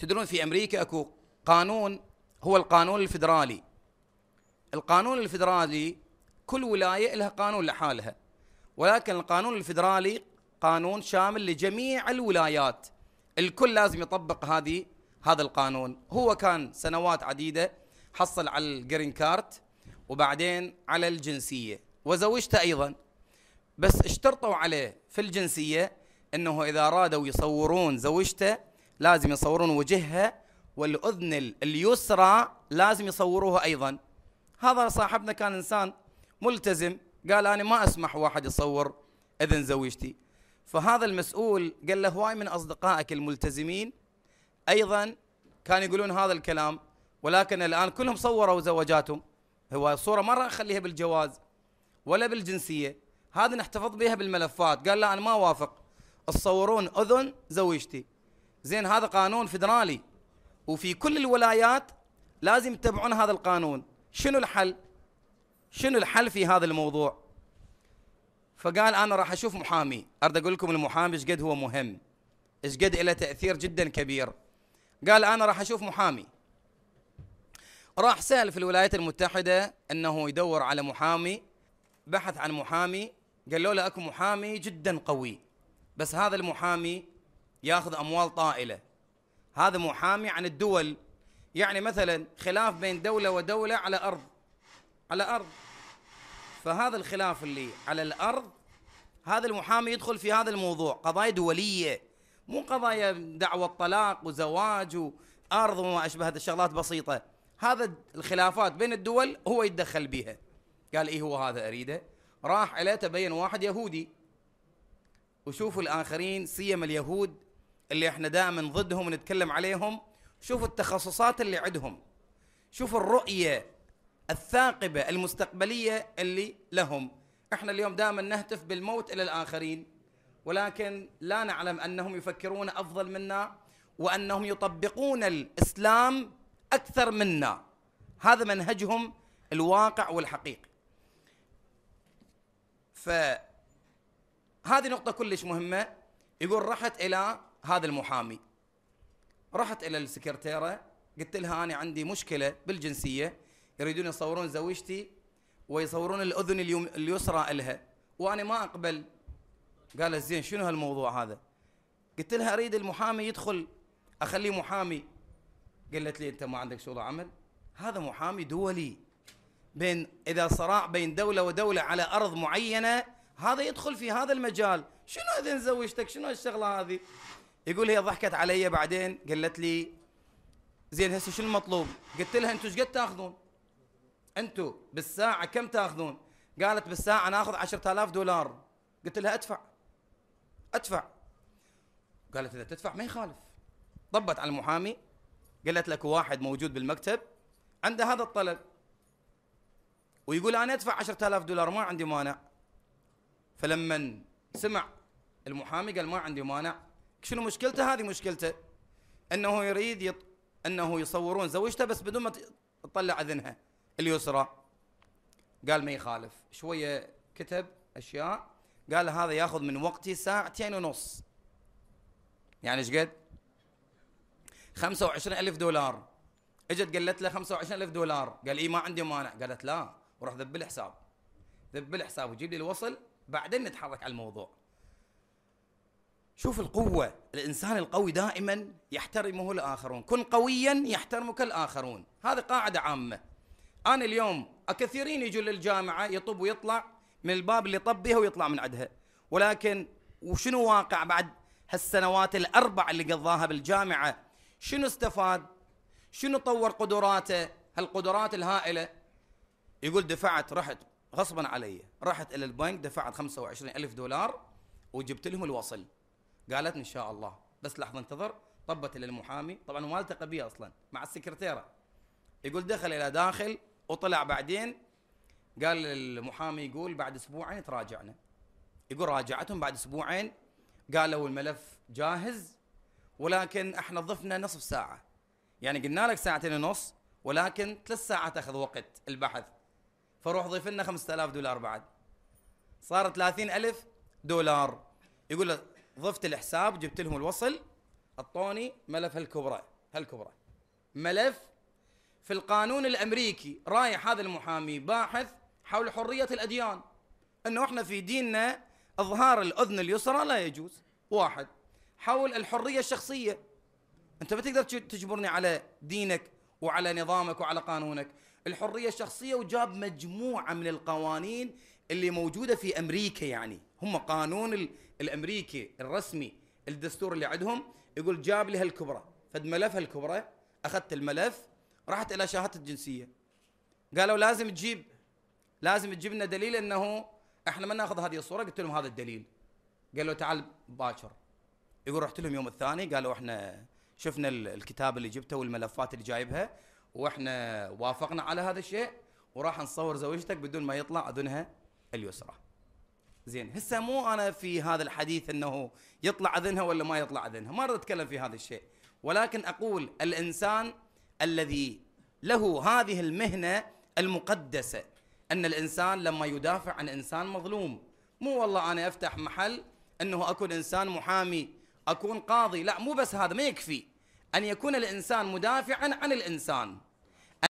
تدرون في امريكا اكو قانون هو القانون الفدرالي القانون الفدرالي كل ولايه لها قانون لحالها ولكن القانون الفدرالي قانون شامل لجميع الولايات الكل لازم يطبق هذه هذا القانون هو كان سنوات عديده حصل على الجرين كارت وبعدين على الجنسيه وزوجته ايضا بس اشترطوا عليه في الجنسيه انه اذا رادوا يصورون زوجته لازم يصورون وجهها والاذن اليسرى لازم يصوروها ايضا هذا صاحبنا كان انسان ملتزم قال انا ما اسمح واحد يصور اذن زوجتي فهذا المسؤول قال له هواي من اصدقائك الملتزمين ايضا كانوا يقولون هذا الكلام ولكن الان كلهم صوروا زوجاتهم هو الصوره ما راح اخليها بالجواز ولا بالجنسيه هذه نحتفظ بها بالملفات قال لا انا ما وافق تصورون اذن زوجتي زين هذا قانون فدرالي وفي كل الولايات لازم يتبعون هذا القانون شنو الحل شنو الحل في هذا الموضوع فقال انا راح اشوف محامي ارد اقول لكم المحامي ايش قد هو مهم ايش قد له تاثير جدا كبير قال انا راح اشوف محامي راح سال في الولايات المتحده انه يدور على محامي بحث عن محامي قالوا له اكو محامي جدا قوي بس هذا المحامي ياخذ اموال طائله هذا محامي عن الدول يعني مثلا خلاف بين دوله ودوله على ارض على ارض فهذا الخلاف اللي على الارض هذا المحامي يدخل في هذا الموضوع قضايا دوليه مو قضايا دعوه طلاق وزواج وارض وما اشبه هذه الشغلات بسيطه هذا الخلافات بين الدول هو يتدخل بها قال ايه هو هذا اريده راح عليه تبين واحد يهودي وشوفوا الاخرين سيما اليهود اللي احنا دائما ضدهم ونتكلم عليهم شوفوا التخصصات اللي عندهم شوفوا الرؤية الثاقبة المستقبلية اللي لهم احنا اليوم دائما نهتف بالموت إلى الآخرين ولكن لا نعلم أنهم يفكرون أفضل منا وأنهم يطبقون الإسلام أكثر منا هذا منهجهم الواقع والحقيقي فهذه نقطة كلش مهمة يقول رحت إلى هذا المحامي رحت الى السكرتيره قلت لها انا عندي مشكله بالجنسيه يريدون يصورون زوجتي ويصورون الاذن اليسرى لها وانا ما اقبل قالت زين شنو هالموضوع هذا قلت لها اريد المحامي يدخل اخليه محامي قالت لي انت ما عندك شغل عمل هذا محامي دولي بين اذا صراع بين دوله ودوله على ارض معينه هذا يدخل في هذا المجال شنو اذن زوجتك شنو الشغله هذه يقول هي ضحكت علي بعدين قالت لي زين هسه شو المطلوب؟ قلت لها انتم ايش قد تاخذون؟ انتم بالساعه كم تاخذون؟ قالت بالساعه ناخذ 10000 دولار قلت لها ادفع ادفع قالت اذا تدفع ما يخالف طبت على المحامي قالت لك واحد موجود بالمكتب عنده هذا الطلب ويقول انا ادفع 10000 دولار ما عندي مانع فلما سمع المحامي قال ما عندي مانع شنو مشكلته هذه مشكلته انه يريد يط... انه يصورون زوجته بس بدون ما تطلع اذنها اليسرى قال ما يخالف شويه كتب اشياء قال هذا ياخذ من وقتي ساعتين ونص يعني ايش قد 25000 دولار اجت قالت له 25000 دولار قال اي ما عندي مانع قالت لا وراح ذب الحساب ذب الحساب وجيب لي الوصل بعدين نتحرك على الموضوع شوف القوة الإنسان القوي دائما يحترمه الآخرون كن قويا يحترمك الآخرون هذه قاعدة عامة أنا اليوم كثيرين يجوا للجامعة يطب ويطلع من الباب اللي طب بها ويطلع من عندها ولكن وشنو واقع بعد هالسنوات الأربع اللي قضاها بالجامعة شنو استفاد شنو طور قدراته هالقدرات الهائلة يقول دفعت رحت غصبا علي رحت إلى البنك دفعت 25 ألف دولار وجبت لهم الوصل قالت ان شاء الله بس لحظه انتظر طبت الى المحامي طبعا ما التقى بيه اصلا مع السكرتيره يقول دخل الى داخل وطلع بعدين قال المحامي يقول بعد اسبوعين تراجعنا يقول راجعتهم بعد اسبوعين قالوا الملف جاهز ولكن احنا ضفنا نصف ساعه يعني قلنا لك ساعتين ونص ولكن ثلاث ساعات اخذ وقت البحث فروح ضيف لنا 5000 دولار بعد صار 30000 دولار يقول له ضفت الحساب جبت لهم الوصل اعطوني ملف هالكبرى هالكبرى ملف في القانون الامريكي رايح هذا المحامي باحث حول حريه الاديان انه احنا في ديننا اظهار الاذن اليسرى لا يجوز واحد حول الحريه الشخصيه انت ما تقدر تجبرني على دينك وعلى نظامك وعلى قانونك الحريه الشخصيه وجاب مجموعه من القوانين اللي موجوده في امريكا يعني هم قانون الامريكي الرسمي الدستور اللي عندهم يقول جاب لي هالكبرى فد ملف هالكبرى اخذت الملف رحت الى شهاده الجنسيه قالوا لازم تجيب لازم تجيب لنا دليل انه احنا ما ناخذ هذه الصوره قلت لهم هذا الدليل قالوا تعال باكر يقول رحت لهم يوم الثاني قالوا احنا شفنا الكتاب اللي جبته والملفات اللي جايبها واحنا وافقنا على هذا الشيء وراح نصور زوجتك بدون ما يطلع اذنها اليسرى زين هسه مو انا في هذا الحديث انه يطلع اذنها ولا ما يطلع اذنها ما اتكلم في هذا الشيء ولكن اقول الانسان الذي له هذه المهنه المقدسه ان الانسان لما يدافع عن انسان مظلوم مو والله انا افتح محل انه اكون انسان محامي اكون قاضي لا مو بس هذا ما يكفي ان يكون الانسان مدافعا عن الانسان